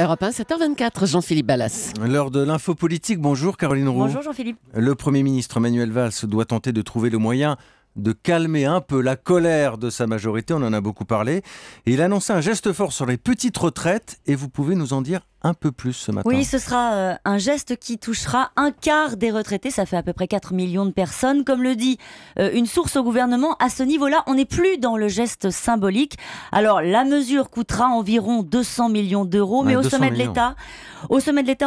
Europe 1, 7h24, Jean-Philippe Ballas. Lors de l'info politique. Bonjour Caroline Roux. Bonjour Jean-Philippe. Le Premier ministre Manuel Valls doit tenter de trouver le moyen de calmer un peu la colère de sa majorité, on en a beaucoup parlé. il annonçait un geste fort sur les petites retraites, et vous pouvez nous en dire un peu plus ce matin. Oui, ce sera euh, un geste qui touchera un quart des retraités, ça fait à peu près 4 millions de personnes. Comme le dit euh, une source au gouvernement, à ce niveau-là, on n'est plus dans le geste symbolique. Alors, la mesure coûtera environ 200 millions d'euros, mais au sommet de l'État,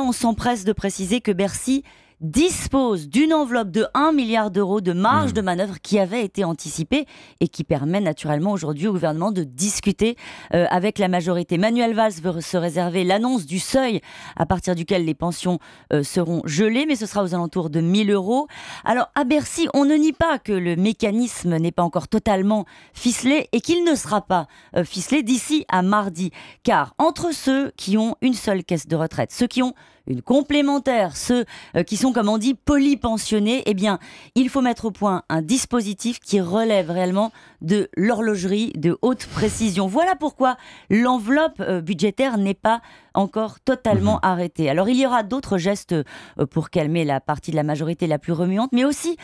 on s'empresse de préciser que Bercy dispose d'une enveloppe de 1 milliard d'euros de marge hmm. de manœuvre qui avait été anticipée et qui permet naturellement aujourd'hui au gouvernement de discuter euh, avec la majorité. Manuel Valls veut se réserver l'annonce du seuil à partir duquel les pensions euh, seront gelées, mais ce sera aux alentours de 1000 euros. Alors à Bercy, on ne nie pas que le mécanisme n'est pas encore totalement ficelé et qu'il ne sera pas euh, ficelé d'ici à mardi, car entre ceux qui ont une seule caisse de retraite, ceux qui ont une complémentaire, ceux euh, qui sont, comme on dit, polypensionnés, eh bien, il faut mettre au point un dispositif qui relève réellement de l'horlogerie de haute précision. Voilà pourquoi l'enveloppe euh, budgétaire n'est pas encore totalement mhm. arrêtée. Alors, il y aura d'autres gestes euh, pour calmer la partie de la majorité la plus remuante, mais aussi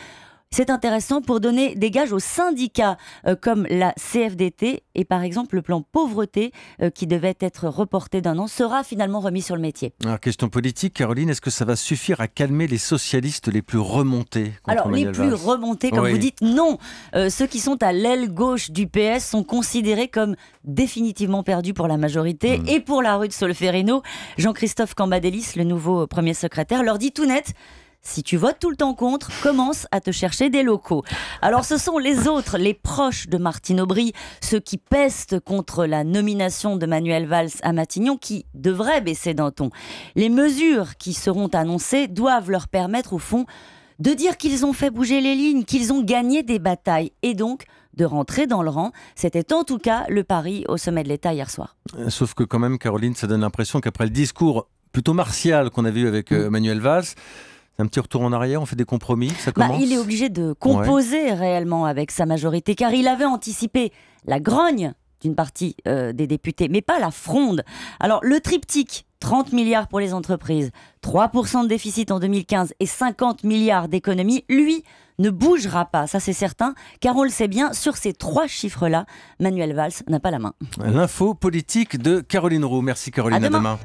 c'est intéressant pour donner des gages aux syndicats euh, comme la CFDT et par exemple le plan pauvreté euh, qui devait être reporté d'un an sera finalement remis sur le métier. Alors question politique, Caroline, est-ce que ça va suffire à calmer les socialistes les plus remontés Alors les plus remontés, comme vous dites, non. Euh, ceux qui sont à l'aile gauche du PS sont considérés comme définitivement perdus pour la majorité mmh. et pour la rue de Solferino. Jean-Christophe Cambadélis, le nouveau premier secrétaire, leur dit tout net si tu votes tout le temps contre, commence à te chercher des locaux. Alors ce sont les autres, les proches de Martine Aubry, ceux qui pestent contre la nomination de Manuel Valls à Matignon, qui devraient baisser d'un ton. Les mesures qui seront annoncées doivent leur permettre, au fond, de dire qu'ils ont fait bouger les lignes, qu'ils ont gagné des batailles, et donc de rentrer dans le rang. C'était en tout cas le pari au sommet de l'État hier soir. Euh, sauf que quand même, Caroline, ça donne l'impression qu'après le discours plutôt martial qu'on a vu avec euh, mm. Manuel Valls, un petit retour en arrière, on fait des compromis, ça bah, commence Il est obligé de composer réellement avec sa majorité, car il avait anticipé la grogne d'une partie euh, des députés, mais pas la fronde. Alors le triptyque, 30 milliards pour les entreprises, 3% de déficit en 2015 et 50 milliards d'économies, lui ne bougera pas, ça c'est certain, car on le sait bien, sur ces trois chiffres-là, Manuel Valls n'a pas la main. L'info politique de Caroline Roux. Merci Caroline, À demain.